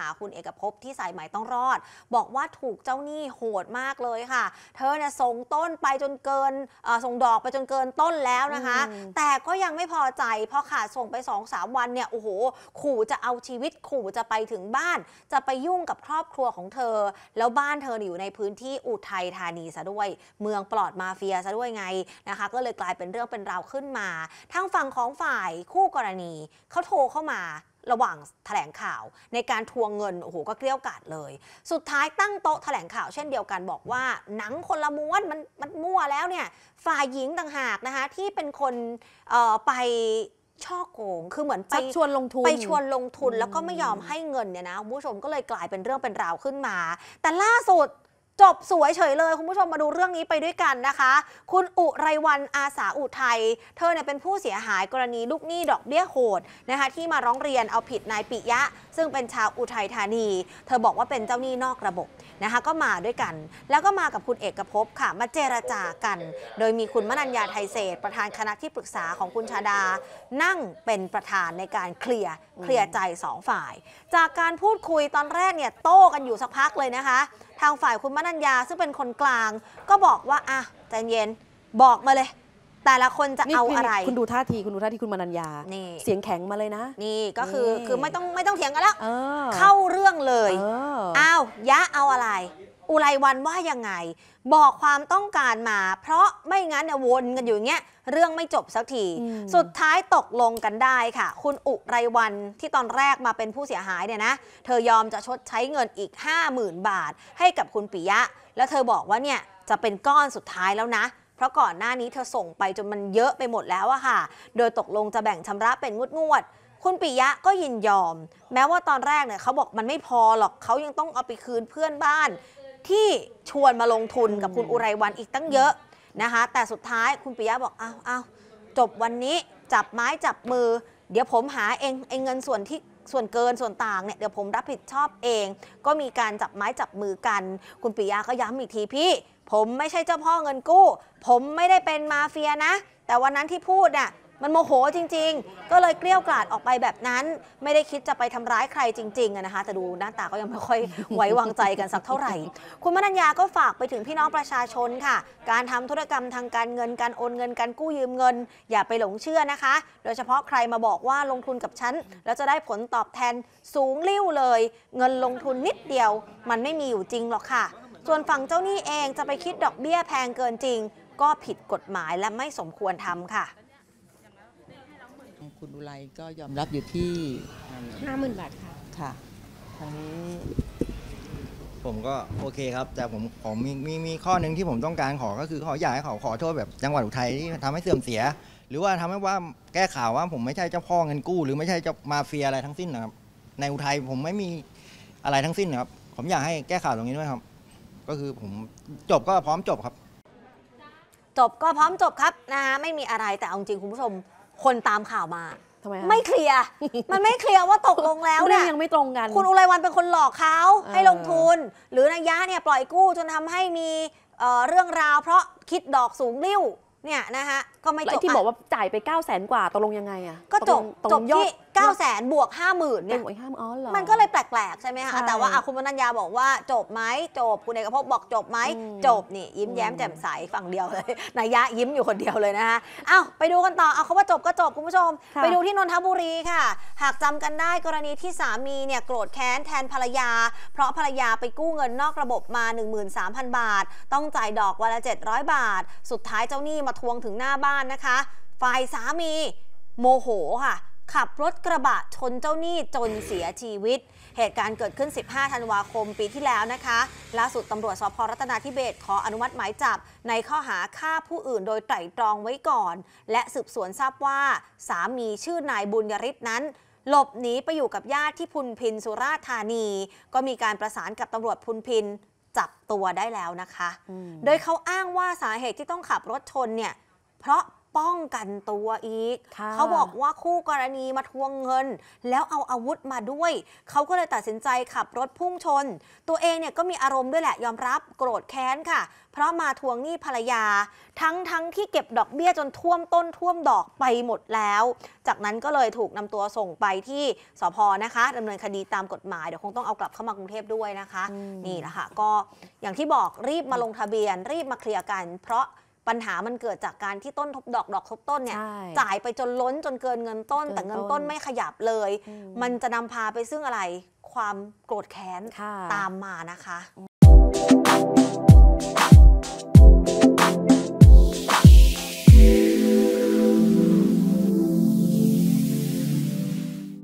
หาคุณเอกภพที่สายไหมต้องรอด บอกว่าถูกเจ้าหนี้โหดมากเลยค่ะ เธอเนี่ยส่งต้นไปจนเกินส่งดอกไปจนเกินต้นแล้วนะคะ แต่ก็ยังไม่พอใจ พอขาดส่งไปสองสาวันเนี่ย โอ้โห ขู่จะเอาชีวิตขู่จะไปถึงบ้านจะไปยุ่งกับครอบครัวของเธอ แล้วบ้านเธออยู่ในพื้นที่อุทัยธานีซะด้วยเมืองปลอดมาเฟียซะด้วยไงนะคะ ก็เลยกลายเป็นเรื่องเป็นราวขึ้นมาทั้งฝั่งของฝ่ายคู่กรณีเขาโทรเข้ามาระหว่างแถลงข่าวในการทวงเงินโอ้โหก็เกลี้ยกล่อมเลย สุดท้ายตั้งโต๊ะแถลงข่าว เช่นเดียวกันบอกว่า หนังคนละม้วนมันมันมั่วแล้วเนี่ยฝ่ายหญิงต่างหากนะคะที่เป็นคนไปช่อโกงคือเหมือนไปชวนลงทุน ไปชวนลงทุนแล้วก็ไม่ยอมให้เงินเนี่ยนะคุณผู้ชมก็เลยกลายเป็นเรื่องเป็นราวขึ้นมา แต่ล่าสุดจบสวยเฉยเลย คุณผู้ชมมาดูเรื่องนี้ไปด้วยกันนะคะ คุณอุไรวันอาสาอุทัยเธอเนี่ยเป็นผู้เสียหายกรณีลูกหนี้ดอกเบี้ยโหดนะคะที่มาร้องเรียนเอาผิดนายปิยะ ซึ่งเป็นชาวอุทัยธานี เธอบอกว่าเป็นเจ้าหนี้นอกระบบนะคะก็มาด้วยกัน แล้วก็มากับคุณเอกภพค่ะ มาเจรจากัน โดยมีคุณมนัญญาไทยเศษ ประธานคณะที่ปรึกษาของคุณชาดา นั่งเป็นประธานในการเคลียร์เคลียร์ใจสองฝ่าย จากการพูดคุยตอนแรกเนี่ยโต้กันอยู่สักพักเลยนะคะ ทางฝ่ายคุณมนัญญาซึ่งเป็นคนกลาง ก็บอกว่าอ่ะใจเย็น บอกมาเลยแต่ละคนจะเอาอะไรคุณดูท่าที คุณดูท่าทีคุณมนัญญาเสียงแข็งมาเลยนะ นี่ก็คือคือไม่ต้องไม่ต้องเถียงกันแล้วเข้าเรื่องเลยอ้าว ยะเอาอะไร อุไรวันว่ายังไง บอกความต้องการมา เพราะไม่งั้นเนี่ยวนกันอยู่อย่างเงี้ยเรื่องไม่จบสักทีสุดท้ายตกลงกันได้ค่ะ คุณอุไรวันที่ตอนแรกมาเป็นผู้เสียหายเนี่ยนะเธอยอมจะชดใช้เงินอีก 50,000 บาทให้กับคุณปิยะ แล้วเธอบอกว่าเนี่ยจะเป็นก้อนสุดท้ายแล้วนะเพราะก่อนหน้านี้เธอส่งไปจนมันเยอะไปหมดแล้วอะค่ะ โดยตกลงจะแบ่งชำระเป็นงวดงวด คุณปิยะก็ยินยอม แม้ว่าตอนแรกเนี่ยเขาบอกมันไม่พอหรอกเขายังต้องเอาไปคืนเพื่อนบ้าน ที่ชวนมาลงทุนกับคุณอุไรวันอีกตั้งเยอะนะคะ แต่สุดท้ายคุณปิยะบอกเอาเอาจบวันนี้จับไม้จับมือ เดี๋ยวผมหาเองเองเงินส่วนที่ส่วนเกินส่วนต่างเนี่ยเดี๋ยวผมรับผิดชอบเอง ก็มีการจับไม้จับมือกัน คุณปิยะก็ย้ำอีกทีพี่ผมไม่ใช่เจ้าพ่อเงินกู้ ผมไม่ได้เป็นมาเฟียนะ แต่วันนั้นที่พูดน่ะมันโมโหจริง ๆ ก็เลยเกลี้ยกล่อมออกไปแบบนั้น ไม่ได้คิดจะไปทำร้ายใครจริงๆ นะคะ แต่ดูหน้าตาก็ยังไม่ค่อยไว้วางใจกัน สักเท่าไหร่ คุณมนัญญาก็ฝากไปถึงพี่น้องประชาชนค่ะ การทำธุรกรรมทางการเงิน การโอนเงิน การกู้ยืมเงิน อย่าไปหลงเชื่อนะคะ โดยเฉพาะใครมาบอกว่าลงทุนกับฉันแล้วจะได้ผลตอบแทนสูงลิ่วเลย เงินลงทุนนิดเดียวมันไม่มีอยู่จริงหรอกค่ะส่วนฝั่งเจ้าหนี้เองจะไปคิดดอกเบี้ยแพงเกินจริง ก็ผิดกฎหมายและไม่สมควรทำค่ะ คุณอุไรก็ยอมรับอยู่ที่ห้าหมื่นบาท ค่ะ ค่ะท้งผมก็โอเคครับ แต่ผมผมมีมีมีข้อหนึ่งที่ผมต้องการขอก็คือขออยากให้เขาขอโทษแบบ จังหวัดอุทัยที่ทำให้เสื่อมเสีย หรือว่าทำให้ว่าแก้ข่าวว่าผมไม่ใช่เจ้าพ่อเงินกู้ หรือไม่ใช่เจ้ามาเฟียอะไรทั้งสิ้นนะครับ ในอุทัยผมไม่มีอะไรทั้งสิ้นนะครับ ผมอยากให้แก้ข่าวตรงนี้ด้วยครับก็คือผมจบก็พร้อมจบครับ จบก็พร้อมจบครับนะะไม่มีอะไรแต่เอาจริงคุณผู้ชมคนตามข่าวมาทำไมไม่เคลียร์มันไม่เคลียร์ว่าตกลงแล้วเนี่ยยังไม่ตรงกัน คุณอุไรวันเป็นคนหลอกเขาให้ลงทุน หรือนายยะเนี่ยปล่อยกู้จนทำให้มีเรื่องราวเพราะคิดดอกสูงริ้วเนี่ยนะคะก็ไม่จบที่บอกว่าจ่ายไป9้าแสนกว่าตกลงยังไงอ่ะก็จบจบยอด้าแสนบวกหมื่นเนี่ยบวกหมืหนอ๋อเหรอมันก็เลยแปลก ๆ ใช่ไหมคะแต่ว่าคุณมนัญญาบอกว่า จบไหมจบ คุณเอกภพบอกจบไหมจบนี่ยิ้มแย้มแจ่มใสฝั่งเดียวเลยนายะยิ้มอยู่คนเดียวเลยนะคะเอ้าไปดูกันต่อ เอาเขาว่าจบก็จบคุณผู้ชม ไปดูที่นนทบุรีค่ะ หากจำกันได้กรณีที่สามีเนี่ยโกรธแค้นแทนภรรยา เพราะภรรยาไปกู้เงินนอกระบบมา 13,000 บาท ต้องจ่ายดอกวันละ700 บาท สุดท้ายเจ้าหนี้มาทวงถึงหน้าบ้านนะคะฝ่ายสามีโมโหค่ะขับรถกระบะชนเจ้าหนี้จนเสียชีวิต เหตุการณ์เกิดขึ้น 15 ธันวาคมปีที่แล้วนะคะ ล่าสุดตำรวจสพรัตนาธิเบศขออนุมัติหมายจับในข้อหาฆ่าผู้อื่นโดยไตร่ตรองไว้ก่อน และสืบสวนทราบว่าสามีชื่อนายบุญยริศนั้น หลบหนีไปอยู่กับญาติที่พุนพินสุราษฎร์ธานี ก็มีการประสานกับตำรวจพุนพินจับตัวได้แล้วนะคะ โดยเขาอ้างว่าสาเหตุที่ต้องขับรถชนเนี่ยเพราะป้องกันตัวอีก เขาบอกว่าคู่กรณีมาทวงเงิน แล้วเอาอาวุธมาด้วย เขาก็เลยตัดสินใจขับรถพุ่งชน ตัวเองเนี่ยก็มีอารมณ์ด้วยแหละยอมรับโกรธแค้นค่ะ เพราะมาทวงหนี้ภรรยา ทั้งทั้งที่เก็บดอกเบี้ยจนท่วมต้นท่วมดอกไปหมดแล้ว จากนั้นก็เลยถูกนำตัวส่งไปที่สพนะคะ ดำเนินคดีตามกฎหมายเดี๋ยวคงต้องเอากลับเข้ามากรุงเทพด้วยนะคะนี่แหละค่ะก็อย่างที่บอกรีบมาลงทะเบียน รีบมาเคลียร์กัน เพราะปัญหามันเกิดจากการที่ต้นทบดอกดอกทบต้นเนี่ย จ่ายไปจนล้นจนเกินเงินต้นแต่เงินต้นไม่ขยับเลย มันจะนำพาไปซึ่งอะไรความโกรธแค้นตามมานะคะ